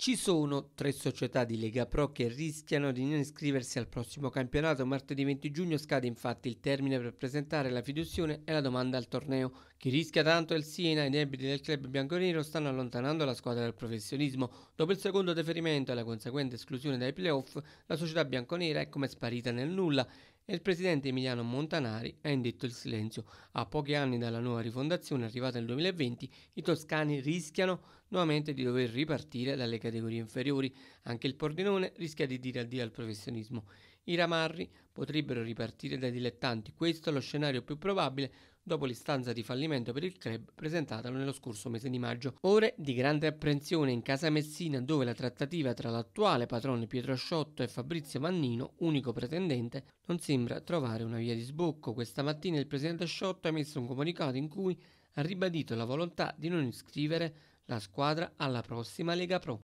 Ci sono tre società di Lega Pro che rischiano di non iscriversi al prossimo campionato. Martedì 20 giugno scade infatti il termine per presentare la fiduzione e la domanda al torneo. Chi rischia tanto è il Siena e i debiti del club bianconero stanno allontanando la squadra dal professionismo. Dopo il secondo deferimento e la conseguente esclusione dai playoff, la società bianconera è come sparita nel nulla e il presidente Emiliano Montanari ha indetto il silenzio. A pochi anni dalla nuova rifondazione, arrivata nel 2020, i toscani rischiano nuovamente di dover ripartire dalle categorie inferiori. Anche il Pordenone rischia di dire addio al professionismo. I ramarri potrebbero ripartire dai dilettanti, questo è lo scenario più probabile dopo l'istanza di fallimento per il club presentata nello scorso mese di maggio. Ore di grande apprensione in casa Messina dove la trattativa tra l'attuale patrone Pietro Sciotto e Fabrizio Mannino, unico pretendente, non sembra trovare una via di sbocco. Questa mattina il presidente Sciotto ha emesso un comunicato in cui ha ribadito la volontà di non iscrivere la squadra alla prossima Lega Pro.